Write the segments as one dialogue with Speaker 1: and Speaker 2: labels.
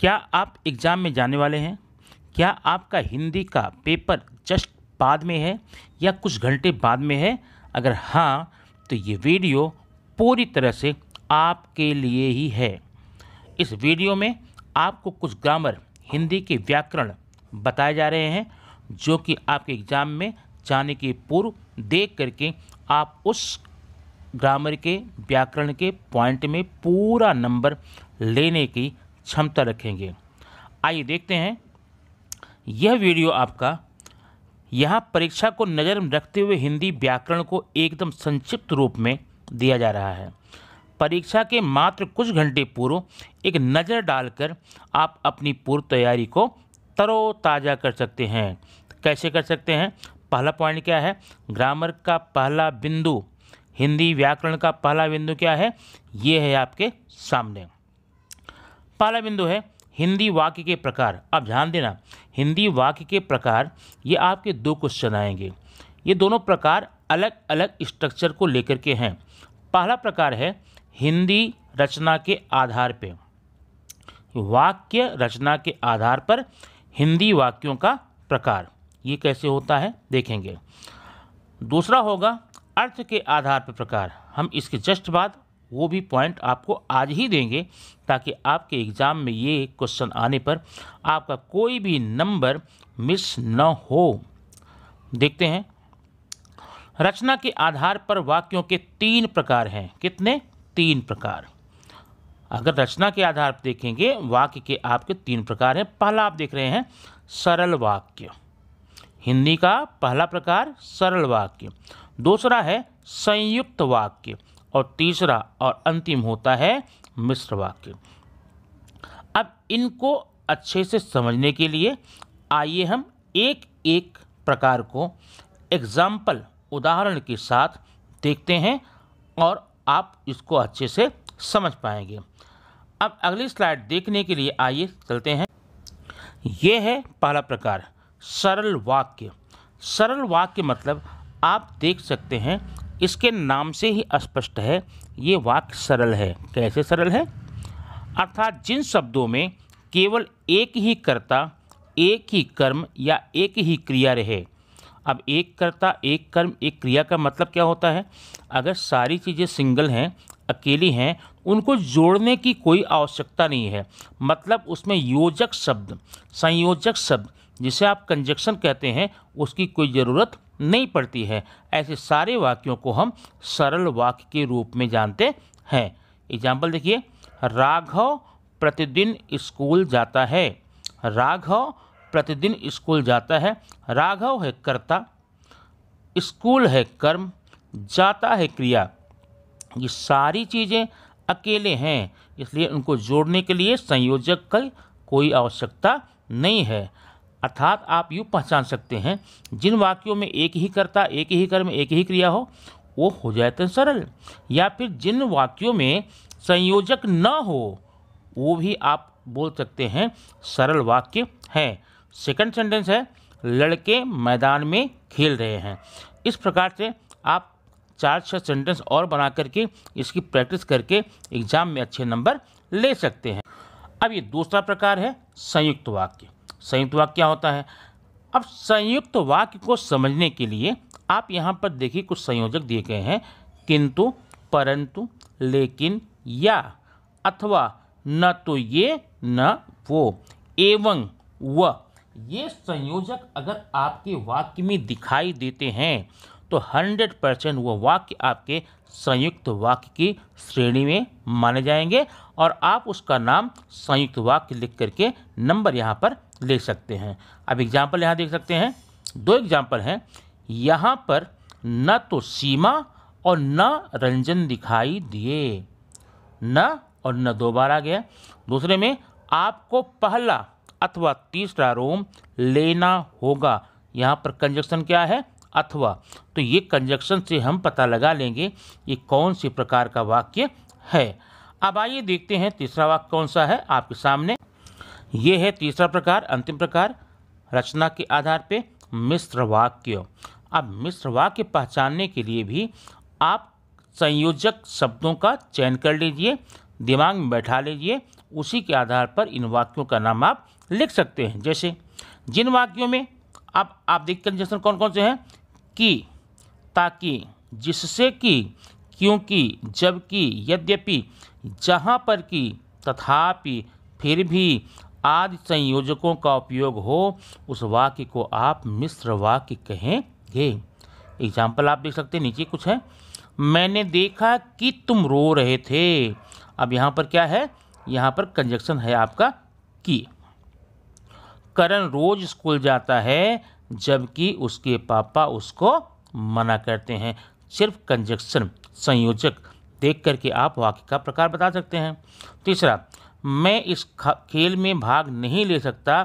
Speaker 1: क्या आप एग्ज़ाम में जाने वाले हैं क्या आपका हिंदी का पेपर जस्ट बाद में है या कुछ घंटे बाद में है अगर हाँ तो ये वीडियो पूरी तरह से आपके लिए ही है इस वीडियो में आपको कुछ ग्रामर हिंदी के व्याकरण बताए जा रहे हैं जो कि आपके एग्ज़ाम में जाने के पूर्व देख करके आप उस ग्रामर के व्याकरण के पॉइंट में पूरा नंबर लेने की क्षमता रखेंगे आइए देखते हैं यह वीडियो आपका यहाँ परीक्षा को नज़र में रखते हुए हिंदी व्याकरण को एकदम संक्षिप्त रूप में दिया जा रहा है परीक्षा के मात्र कुछ घंटे पूर्व एक नज़र डालकर आप अपनी पूर्व तैयारी को तरोताज़ा कर सकते हैं कैसे कर सकते हैं पहला पॉइंट क्या है ग्रामर का पहला बिंदु हिंदी व्याकरण का पहला बिंदु क्या है ये है आपके सामने पहला बिंदु है हिंदी वाक्य के प्रकार अब ध्यान देना हिंदी वाक्य के प्रकार ये आपके दो क्वेश्चन आएंगे ये दोनों प्रकार अलग अलग स्ट्रक्चर को लेकर के हैं पहला प्रकार है हिंदी रचना के आधार पे वाक्य रचना के आधार पर हिंदी वाक्यों का प्रकार ये कैसे होता है देखेंगे दूसरा होगा अर्थ के आधार पर प्रकार हम इसके जस्ट बाद वो भी पॉइंट आपको आज ही देंगे ताकि आपके एग्ज़ाम में ये क्वेश्चन आने पर आपका कोई भी नंबर मिस न हो देखते हैं रचना के आधार पर वाक्यों के तीन प्रकार हैं कितने तीन प्रकार अगर रचना के आधार पर देखेंगे वाक्य के आपके तीन प्रकार हैं पहला आप देख रहे हैं सरल वाक्य हिंदी का पहला प्रकार सरल वाक्य दूसरा है संयुक्त वाक्य और तीसरा और अंतिम होता है मिश्र वाक्य अब इनको अच्छे से समझने के लिए आइए हम एक एक प्रकार को एग्जाम्पल उदाहरण के साथ देखते हैं और आप इसको अच्छे से समझ पाएंगे अब अगली स्लाइड देखने के लिए आइए चलते हैं यह है पहला प्रकार सरल वाक्य सरल वाक्य मतलब आप देख सकते हैं इसके नाम से ही स्पष्ट है ये वाक्य सरल है कैसे सरल है अर्थात जिन शब्दों में केवल एक ही कर्ता एक ही कर्म या एक ही क्रिया रहे अब एक कर्ता एक कर्म एक क्रिया का मतलब क्या होता है अगर सारी चीज़ें सिंगल हैं अकेली हैं उनको जोड़ने की कोई आवश्यकता नहीं है मतलब उसमें योजक शब्द संयोजक शब्द जिसे आप कंजक्शन कहते हैं उसकी कोई ज़रूरत नहीं पड़ती है ऐसे सारे वाक्यों को हम सरल वाक्य के रूप में जानते हैं एग्जाम्पल देखिए राघव प्रतिदिन स्कूल जाता है राघव प्रतिदिन स्कूल जाता है राघव है कर्ता स्कूल है कर्म जाता है क्रिया ये सारी चीज़ें अकेले हैं इसलिए उनको जोड़ने के लिए संयोजक की कोई आवश्यकता नहीं है अर्थात आप यूँ पहचान सकते हैं जिन वाक्यों में एक ही कर्ता एक ही कर्म एक ही क्रिया हो वो हो जाते तो हैं सरल या फिर जिन वाक्यों में संयोजक न हो वो भी आप बोल सकते हैं सरल वाक्य हैं सेकंड सेंटेंस है लड़के मैदान में खेल रहे हैं इस प्रकार से आप चार छः सेंटेंस और बना करके इसकी प्रैक्टिस करके एग्ज़ाम में अच्छे नंबर ले सकते हैं अब ये दूसरा प्रकार है संयुक्त वाक्य संयुक्त वाक्य क्या होता है अब संयुक्त वाक्य को समझने के लिए आप यहाँ पर देखिए कुछ संयोजक दिए गए हैं किंतु परंतु लेकिन या अथवा न तो ये न वो एवं व ये संयोजक अगर आपके वाक्य में दिखाई देते हैं तो हंड्रेड परसेंट वह वाक्य आपके संयुक्त वाक्य की श्रेणी में माने जाएंगे और आप उसका नाम संयुक्त वाक्य लिख करके नंबर यहाँ पर ले सकते हैं अब एग्जाम्पल यहाँ देख सकते हैं दो एग्जाम्पल हैं यहाँ पर न तो सीमा और न रंजन दिखाई दिए न और न दो बार आ गया दूसरे में आपको पहला अथवा तीसरा रोम लेना होगा यहाँ पर कंजक्शन क्या है अथवा तो ये कंजक्शन से हम पता लगा लेंगे ये कौन से प्रकार का वाक्य है अब आइए देखते हैं तीसरा वाक्य कौन सा है आपके सामने ये है तीसरा प्रकार अंतिम प्रकार रचना के आधार पे मिश्र वाक्य अब मिश्र वाक्य पहचानने के लिए भी आप संयोजक शब्दों का चयन कर लीजिए दिमाग में बैठा लीजिए उसी के आधार पर इन वाक्यों का नाम आप लिख सकते हैं जैसे जिन वाक्यों में आप आप देख कंजक्शन कौन कौन से हैं कि ताकि जिससे कि क्योंकि जबकि यद्यपि जहाँ पर कि तथापि फिर भी आदि संयोजकों का उपयोग हो उस वाक्य को आप मिश्र वाक्य कहेंगे एग्जाम्पल आप देख सकते हैं नीचे कुछ है मैंने देखा कि तुम रो रहे थे अब यहाँ पर क्या है यहाँ पर कंजक्शन है आपका कि करण रोज स्कूल जाता है जबकि उसके पापा उसको मना करते हैं सिर्फ कंजक्शन संयोजक देख करके आप वाक्य का प्रकार बता सकते हैं तीसरा मैं इस खेल में भाग नहीं ले सकता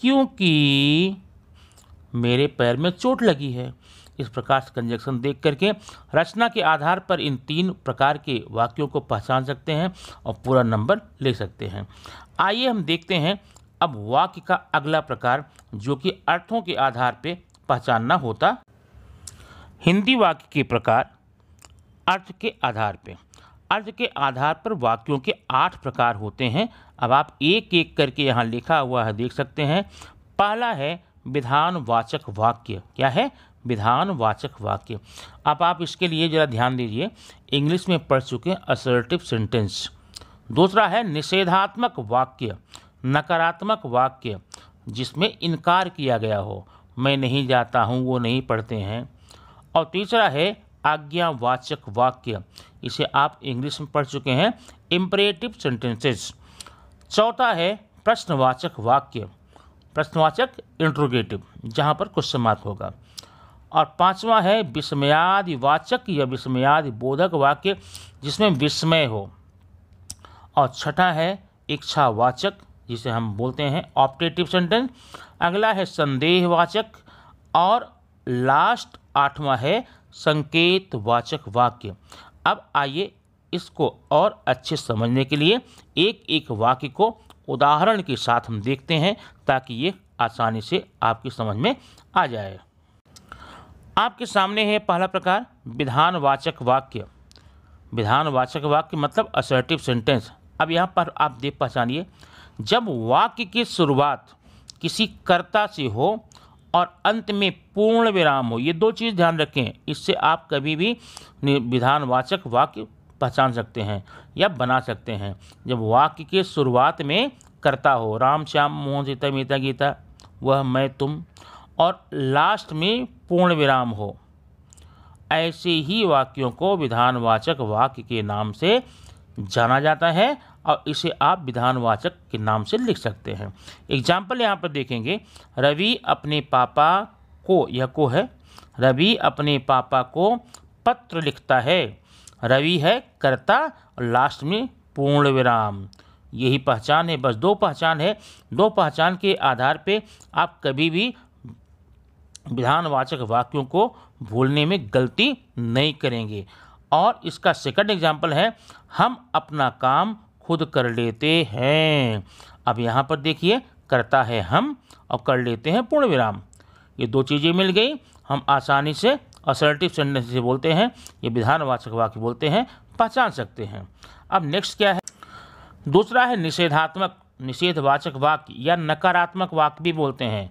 Speaker 1: क्योंकि मेरे पैर में चोट लगी है इस प्रकार से कंजक्शन देख करके रचना के आधार पर इन तीन प्रकार के वाक्यों को पहचान सकते हैं और पूरा नंबर ले सकते हैं आइए हम देखते हैं अब वाक्य का अगला प्रकार जो कि अर्थों के आधार पर पहचानना होता हिंदी वाक्य के प्रकार अर्थ के आधार पर अर्थ के आधार पर वाक्यों के आठ प्रकार होते हैं अब आप एक एक करके यहाँ लिखा हुआ है देख सकते हैं पहला है विधानवाचक वाक्य क्या है विधानवाचक वाक्य अब आप इसके लिए ज़रा ध्यान दीजिए इंग्लिश में पढ़ चुके असर्टिव सेंटेंस दूसरा है निषेधात्मक वाक्य नकारात्मक वाक्य जिसमें इनकार किया गया हो मैं नहीं जाता हूँ वो नहीं पढ़ते हैं और तीसरा है आज्ञावाचक वाक्य इसे आप इंग्लिश में पढ़ चुके हैं इम्परेटिव सेंटेंसेस चौथा है प्रश्नवाचक वाक्य प्रश्नवाचक इंट्रोगेटिव जहाँ पर क्वेश्चन मार्क होगा और पांचवा है विस्मयादि वाचक या विस्मयादि बोधक वाक्य जिसमें विस्मय हो और छठा है इच्छावाचक जिसे हम बोलते हैं ऑप्टेटिव सेंटेंस अगला है संदेहवाचक और लास्ट आठवां है संकेतवाचक वाक्य अब आइए इसको और अच्छे समझने के लिए एक एक वाक्य को उदाहरण के साथ हम देखते हैं ताकि ये आसानी से आपकी समझ में आ जाए आपके सामने है पहला प्रकार विधानवाचक वाक्य विधानवाचक वाक्य मतलब असर्टिव सेंटेंस अब यहाँ पर आप देख पहचानिए जब वाक्य की शुरुआत किसी कर्ता से हो और अंत में पूर्ण विराम हो ये दो चीज़ ध्यान रखें इससे आप कभी भी विधानवाचक वाक्य पहचान सकते हैं या बना सकते हैं जब वाक्य के शुरुआत में कर्ता हो राम श्याम मोहन सीता मीता गीता वह मैं तुम और लास्ट में पूर्ण विराम हो ऐसे ही वाक्यों को विधानवाचक वाक्य के नाम से जाना जाता है और इसे आप विधानवाचक के नाम से लिख सकते हैं एग्जाम्पल यहाँ पर देखेंगे रवि अपने पापा को यह को है रवि अपने पापा को पत्र लिखता है रवि है कर्ता और लास्ट में पूर्ण विराम यही पहचान है बस दो पहचान है दो पहचान के आधार पे आप कभी भी विधानवाचक वाक्यों को भूलने में गलती नहीं करेंगे और इसका सेकंड एग्जाम्पल है हम अपना काम खुद कर लेते हैं अब यहाँ पर देखिए करता है हम और कर लेते हैं पूर्ण विराम ये दो चीज़ें मिल गई हम आसानी से असर्टिव सेंटेंस से बोलते हैं ये विधानवाचक वाक्य बोलते हैं पहचान सकते हैं अब नेक्स्ट क्या है दूसरा है निषेधात्मक निषेधवाचक वाक्य या नकारात्मक वाक्य भी बोलते हैं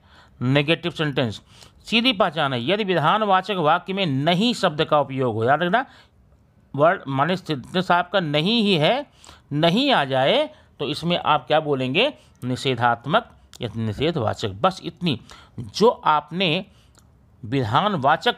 Speaker 1: नेगेटिव सेंटेंस सीधी पहचान है यदि विधानवाचक वाक्य में नहीं शब्द का उपयोग हो याद रखना वर्ड माने सिद्धनेस आपका नहीं ही है नहीं आ जाए तो इसमें आप क्या बोलेंगे निषेधात्मक या निषेधवाचक बस इतनी जो आपने विधानवाचक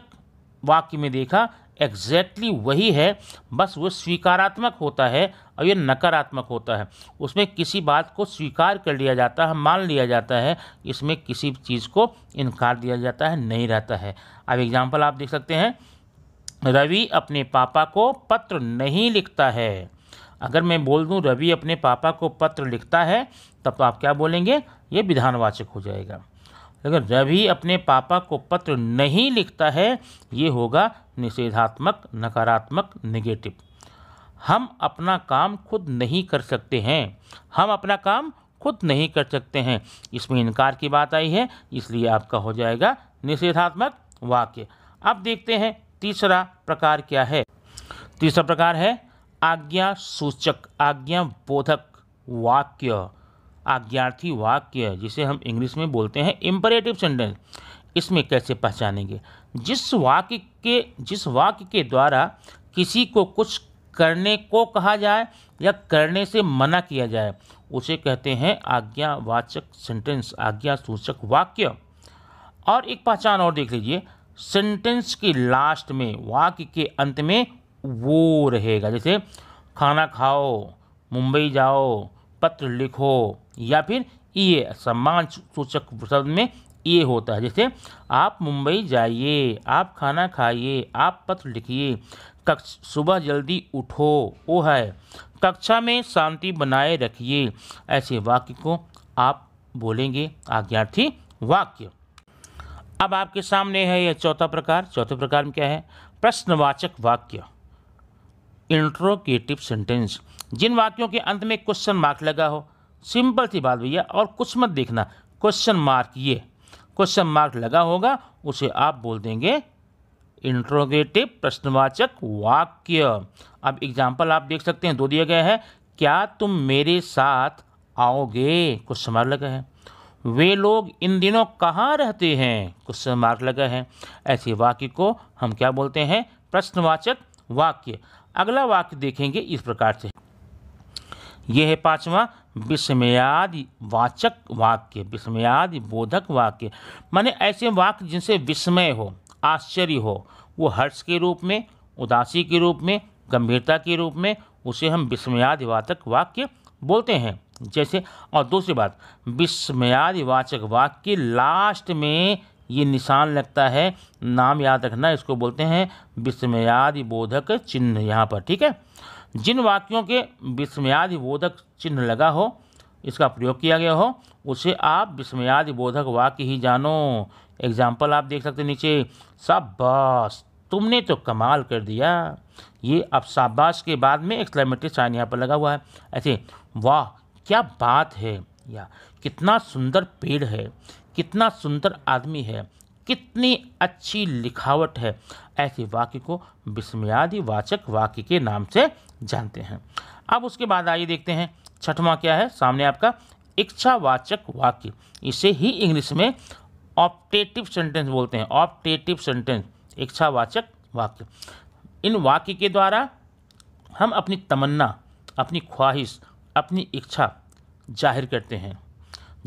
Speaker 1: वाक्य में देखा एग्जैक्टली exactly वही है बस वो स्वीकारात्मक होता है और ये नकारात्मक होता है उसमें किसी बात को स्वीकार कर लिया जाता है मान लिया जाता है इसमें किसी चीज़ को इनकार दिया जाता है नहीं रहता है अब एग्जाम्पल आप देख सकते हैं रवि अपने पापा को पत्र नहीं लिखता है अगर मैं बोल दूं रवि अपने पापा को पत्र लिखता है तब तो आप क्या बोलेंगे ये विधानवाचक हो जाएगा लेकिन रवि अपने पापा को पत्र नहीं लिखता है ये होगा निषेधात्मक नकारात्मक निगेटिव हम अपना काम खुद नहीं कर सकते हैं हम अपना काम खुद नहीं कर सकते हैं इसमें इनकार की बात आई है इसलिए आपका हो जाएगा निषेधात्मक वाक्य अब देखते हैं तीसरा प्रकार क्या है तीसरा प्रकार है आज्ञा सूचक आज्ञा बोधक वाक्य आज्ञार्थी वाक्य जिसे हम इंग्लिश में बोलते हैं इम्परेटिव सेंटेंस इसमें कैसे पहचानेंगे जिस वाक्य के जिस वाक्य के द्वारा किसी को कुछ करने को कहा जाए या करने से मना किया जाए उसे कहते हैं आज्ञावाचक सेंटेंस आज्ञा सूचक वाक्य और एक पहचान और देख लीजिए सेंटेंस की लास्ट में वाक्य के अंत में वो रहेगा जैसे खाना खाओ मुंबई जाओ पत्र लिखो या फिर ये सम्मान सूचक शब्द में ये होता है जैसे आप मुंबई जाइए आप खाना खाइए आप पत्र लिखिए कक्ष सुबह जल्दी उठो वो है कक्षा में शांति बनाए रखिए ऐसे वाक्य को आप बोलेंगे आज्ञार्थी वाक्य अब आपके सामने है यह चौथा प्रकार चौथे प्रकार में क्या है प्रश्नवाचक वाक्य इंट्रोगेटिव सेंटेंस जिन वाक्यों के अंत में क्वेश्चन मार्क लगा हो सिंपल सी बात भैया और कुछ मत देखना क्वेश्चन मार्क ये क्वेश्चन मार्क लगा होगा उसे आप बोल देंगे इंट्रोगेटिव प्रश्नवाचक वाक्य अब एग्जाम्पल आप देख सकते हैं दो दिया गया है क्या तुम मेरे साथ आओगे कुछ मार्क लगा है वे लोग इन दिनों कहाँ रहते हैं क्वेश्चन मार्क लगा है ऐसे वाक्य को हम क्या बोलते हैं प्रश्नवाचक वाक्य अगला वाक्य देखेंगे इस प्रकार से यह है पांचवा विस्मयादि वाचक वाक्य विस्मयादि बोधक वाक्य माने ऐसे वाक्य जिनसे विस्मय हो आश्चर्य हो वो हर्ष के रूप में उदासी के रूप में गंभीरता के रूप में उसे हम विस्मयादि वाचक वाक्य बोलते हैं जैसे और दूसरी बात विस्मयादिवाचक वाक्य लास्ट में ये निशान लगता है नाम याद रखना इसको बोलते हैं विस्मयादि बोधक चिन्ह यहाँ पर ठीक है जिन वाक्यों के विस्मयादि बोधक चिन्ह लगा हो इसका प्रयोग किया गया हो उसे आप विस्मयादि बोधक वाक्य ही जानो एग्जाम्पल आप देख सकते नीचे शाबाश तुमने तो कमाल कर दिया ये अब शाबाश के बाद में एक्सक्लेमेटरी साइन यहाँ पर लगा हुआ है ऐसे वाह क्या बात है या कितना सुंदर पेड़ है कितना सुंदर आदमी है कितनी अच्छी लिखावट है ऐसे वाक्य को वाचक वाक्य के नाम से जानते हैं अब उसके बाद आइए देखते हैं छठवां क्या है सामने आपका इच्छावाचक वाक्य इसे ही इंग्लिश में ऑप्टेटिव सेंटेंस बोलते हैं ऑप्टेटिव सेंटेंस इच्छावाचक वाक्य इन वाक्य के द्वारा हम अपनी तमन्ना अपनी ख्वाहिश अपनी इच्छा जाहिर करते हैं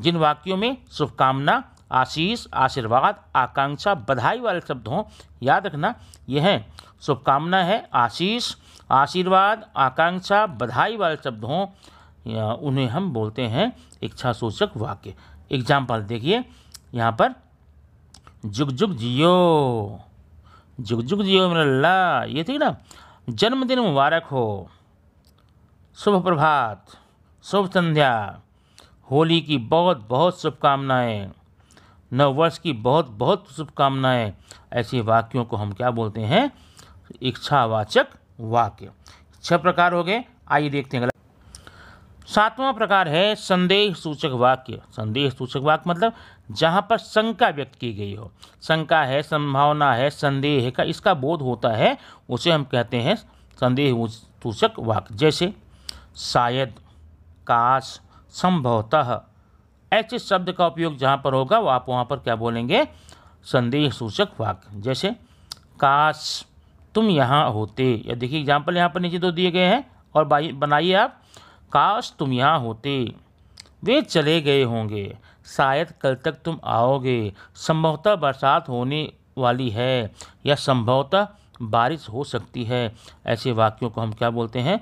Speaker 1: जिन वाक्यों में शुभकामना आशीष आशीर्वाद आकांक्षा बधाई वाले शब्द हों याद रखना यह है शुभकामना है आशीष आशीर्वाद आकांक्षा बधाई वाले शब्द हों उन्हें हम बोलते हैं इच्छा सूचक वाक्य एग्जाम्पल देखिए यहाँ पर जुग जुग जियो जुग जुग जियो मेरा ला ये थी ना जन्मदिन मुबारक हो शुभ प्रभात शुभ संध्या होली की बहुत बहुत शुभकामनाएँ नववर्ष की बहुत बहुत शुभकामनाएँ ऐसे वाक्यों को हम क्या बोलते हैं इच्छावाचक वाक्य छह प्रकार हो गए आइए देखते हैं सातवां प्रकार है संदेह सूचक वाक्य संदेह सूचक वाक्य मतलब जहाँ पर शंका व्यक्त की गई हो शंका है संभावना है संदेह का इसका बोध होता है उसे हम कहते हैं संदेह सूचक वाक्य जैसे शायद काश संभवतः ऐसे शब्द का उपयोग जहाँ पर होगा वो आप वहाँ पर क्या बोलेंगे संदेह सूचक वाक्य जैसे काश तुम यहाँ होते या देखिए एग्जाम्पल यहाँ पर नीचे दो दिए गए हैं और बनाइए आप काश तुम यहाँ होते वे चले गए होंगे शायद कल तक तुम आओगे संभवतः बरसात होने वाली है या संभवतः बारिश हो सकती है ऐसे वाक्यों को हम क्या बोलते हैं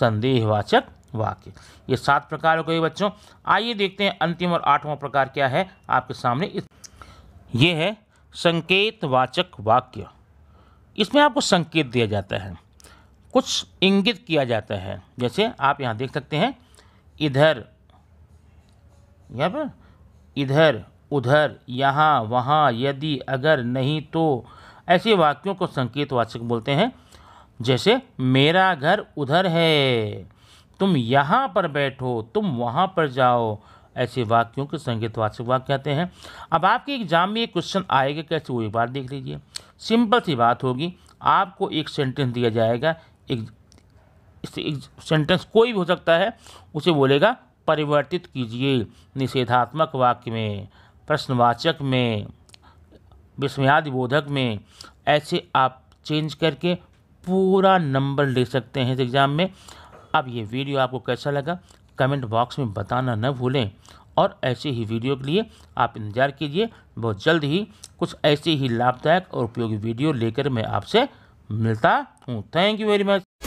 Speaker 1: संदेहवाचक वाक्य ये सात प्रकार हो गए बच्चों आइए देखते हैं अंतिम और आठवां प्रकार क्या है आपके सामने ये है संकेतवाचक वाक्य इसमें आपको संकेत दिया जाता है कुछ इंगित किया जाता है जैसे आप यहाँ देख सकते हैं इधर यहाँ पर इधर उधर यहाँ वहाँ यदि अगर नहीं तो ऐसे वाक्यों को संकेतवाचक बोलते हैं जैसे मेरा घर उधर है तुम यहाँ पर बैठो तुम वहाँ पर जाओ ऐसे वाक्यों के संगीतवाचक वाक्य कहते हैं अब आपके एग्जाम में ये क्वेश्चन आएगा कैसे वो एक बार देख लीजिए सिंपल सी बात होगी आपको एक सेंटेंस दिया जाएगा एक, एक सेंटेंस कोई भी हो सकता है उसे बोलेगा परिवर्तित कीजिए निषेधात्मक वाक्य में प्रश्नवाचक में विस्मयादि बोधक में ऐसे आप चेंज करके पूरा नंबर ले सकते हैं इस एग्ज़ाम में अब ये वीडियो आपको कैसा लगा कमेंट बॉक्स में बताना न भूलें और ऐसे ही वीडियो के लिए आप इंतज़ार कीजिए बहुत जल्द ही कुछ ऐसे ही लाभदायक और उपयोगी वीडियो लेकर मैं आपसे मिलता हूँ थैंक यू वेरी मच